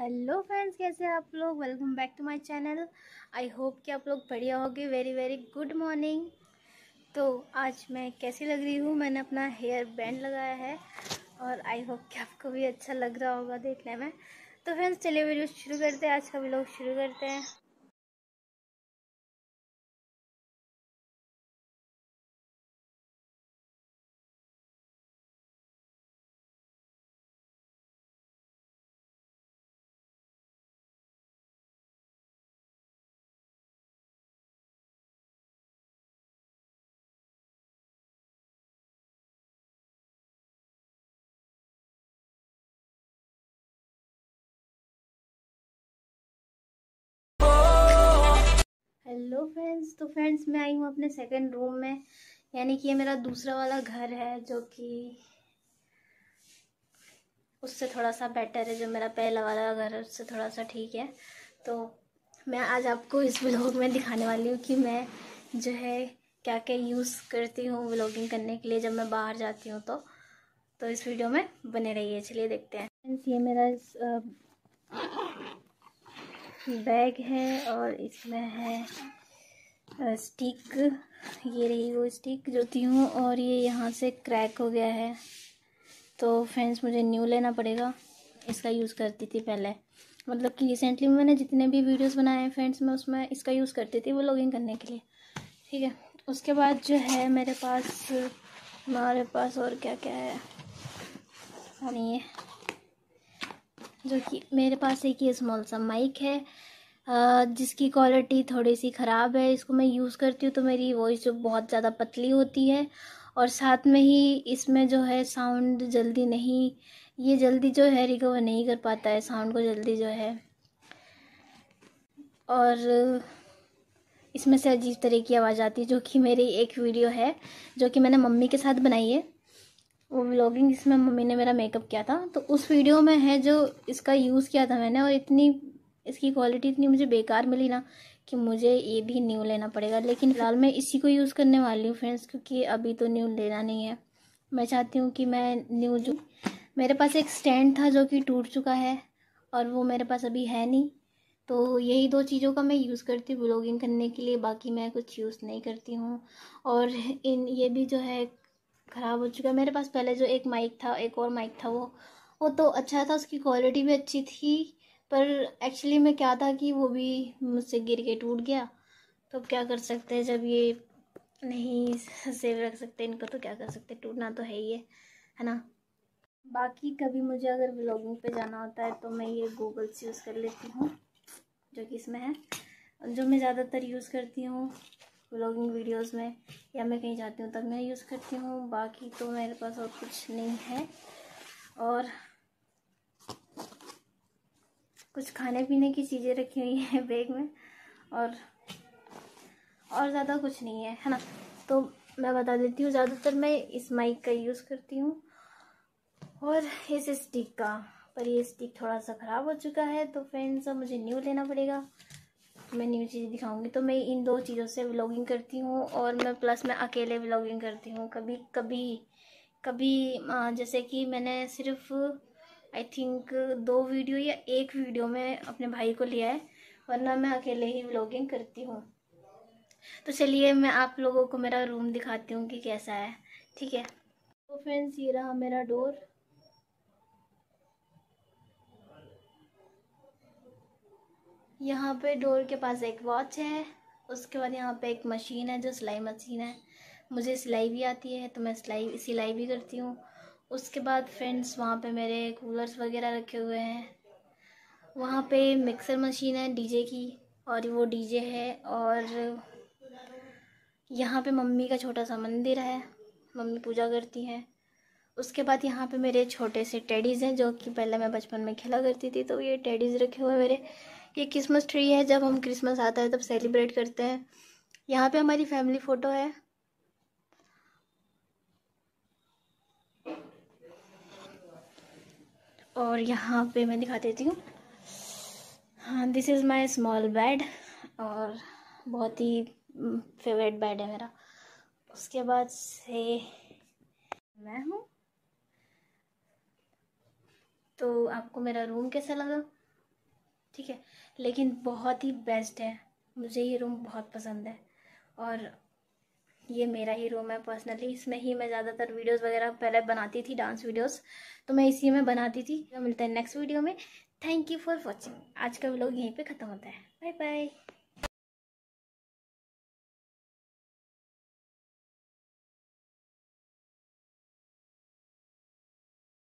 hello friends कैसे आप लोग welcome back to my channel I hope कि आप लोग बढ़िया होगी वेरी वेरी गुड मॉर्निंग तो आज मैं कैसी लग रही हूँ मैंने अपना हेयर बैंड लगाया है और आई होप कि आपको भी अच्छा लग रहा होगा देखने में तो फ्रेंड्स चलिए वीडियो शुरू करते हैं आज का भी शुरू करते हैं हेलो फ्रेंड्स तो फ्रेंड्स मैं आई हूँ अपने सेकंड रूम में यानी कि ये मेरा दूसरा वाला घर है जो कि उससे थोड़ा सा बेटर है जो मेरा पहला वाला घर है उससे थोड़ा सा ठीक है तो मैं आज आपको इस ब्लॉग में दिखाने वाली हूँ कि मैं जो है क्या क्या यूज़ करती हूँ ब्लॉगिंग करने के लिए जब मैं बाहर जाती हूँ तो तो इस वीडियो में बने रहिए चलिए देखते हैं फ्रेंड्स ये मेरा इस, आ, बैग है और इसमें है स्टिक ये रही वो स्टिक जो थी हूँ और ये यहाँ से क्रैक हो गया है तो फ्रेंड्स मुझे न्यू लेना पड़ेगा इसका यूज़ करती थी पहले मतलब कि रिसेंटली मैंने जितने भी वीडियोस बनाए हैं फ्रेंड्स मैं उसमें इसका यूज़ करती थी वो लॉगिंग करने के लिए ठीक है उसके बाद जो है मेरे पास हमारे पास और क्या क्या है हाँ, ये जो कि मेरे पास एक ये स्मॉल सा माइक है जिसकी क्वालिटी थोड़ी सी ख़राब है इसको मैं यूज़ करती हूँ तो मेरी वॉइस जो बहुत ज़्यादा पतली होती है और साथ में ही इसमें जो है साउंड जल्दी नहीं ये जल्दी जो है रिकवर नहीं कर पाता है साउंड को जल्दी जो है और इसमें से अजीब तरह की आवाज़ आती है जो कि मेरी एक वीडियो है जो कि मैंने मम्मी के साथ बनाई है वो व्लॉगिंग जिसमें मम्मी ने मेरा मेकअप किया था तो उस वीडियो में है जो इसका यूज़ किया था मैंने और इतनी इसकी क्वालिटी इतनी मुझे बेकार मिली ना कि मुझे ये भी न्यू लेना पड़ेगा लेकिन फ़िलहाल मैं इसी को यूज़ करने वाली हूँ फ्रेंड्स क्योंकि अभी तो न्यू लेना नहीं है मैं चाहती हूँ कि मैं न्यू जो मेरे पास एक स्टैंड था जो कि टूट चुका है और वो मेरे पास अभी है नहीं तो यही दो चीज़ों का मैं यूज़ करती हूँ ब्लॉगिंग करने के लिए बाकी मैं कुछ यूज़ नहीं करती हूँ और इन ये भी जो है ख़राब हो चुका है मेरे पास पहले जो एक माइक था एक और माइक था वो वो तो अच्छा था उसकी क्वालिटी भी अच्छी थी पर एक्चुअली में क्या था कि वो भी मुझसे गिर के टूट गया तो क्या कर सकते हैं जब ये नहीं सेव रख सकते इनको तो क्या कर सकते टूटना तो है ही है है ना बाकी कभी मुझे अगर ब्लॉगिंग पे जाना होता है तो मैं ये गूगल से यूज़ कर लेती हूँ जो कि इसमें है जो मैं ज़्यादातर यूज़ करती हूँ ब्लॉगिंग वीडियोस में या मैं कहीं जाती हूँ तब मैं यूज़ करती हूँ बाकी तो मेरे पास और कुछ नहीं है और कुछ खाने पीने की चीज़ें रखी हुई हैं बैग में और और ज़्यादा कुछ नहीं है है ना तो मैं बता देती हूँ ज़्यादातर मैं इस माइक का यूज़ करती हूँ और इस स्टिक का पर ये स्टिक थोड़ा सा ख़राब हो चुका है तो फ्रेंड्स अब मुझे न्यू लेना पड़ेगा मैं न्यू चीज़ें दिखाऊंगी तो मैं इन दो चीज़ों से व्लॉगिंग करती हूँ और मैं प्लस मैं अकेले व्लॉगिंग करती हूँ कभी कभी कभी जैसे कि मैंने सिर्फ आई थिंक दो वीडियो या एक वीडियो में अपने भाई को लिया है वरना मैं अकेले ही व्लॉगिंग करती हूँ तो चलिए मैं आप लोगों को मेरा रूम दिखाती हूँ कि कैसा है ठीक है तो फ्रेंड्स ये रहा मेरा डोर यहाँ पे डोर के पास एक वॉच है उसके बाद यहाँ पे एक मशीन है जो सिलाई मशीन है मुझे सिलाई भी आती है तो मैं सिलाई सिलाई भी करती हूँ उसके बाद फ्रेंड्स वहाँ पे मेरे कूलर्स वगैरह रखे हुए हैं वहाँ पे मिक्सर मशीन है डीजे की और वो डीजे है और यहाँ पे मम्मी का छोटा सा मंदिर है मम्मी पूजा करती हैं उसके बाद यहाँ पे मेरे छोटे से टेडीज़ हैं जो कि पहले मैं बचपन में खेला करती थी तो ये टेडीज़ रखे हुए मेरे ये क्रिसमस ट्री है जब हम क्रिसमस आता है तब सेलिब्रेट करते हैं यहाँ पे हमारी फैमिली फ़ोटो है और यहाँ पे मैं दिखा देती हूँ हाँ this is my small bed और बहुत ही फेवरेट हम्म, बेड है मेरा उसके बाद से मैं हूँ तो आपको मेरा रूम कैसा लगा ठीक है लेकिन बहुत ही बेस्ट है मुझे ये रूम बहुत पसंद है और ये मेरा ही रूम है पर्सनली इसमें ही मैं ज़्यादातर वीडियोस वगैरह पहले बनाती थी डांस वीडियोस तो मैं इसी में बनाती थी तो मिलते हैं नेक्स्ट वीडियो में थैंक यू फॉर वॉचिंग आज का व्लॉग यहीं पे ख़त्म होता है बाय बाय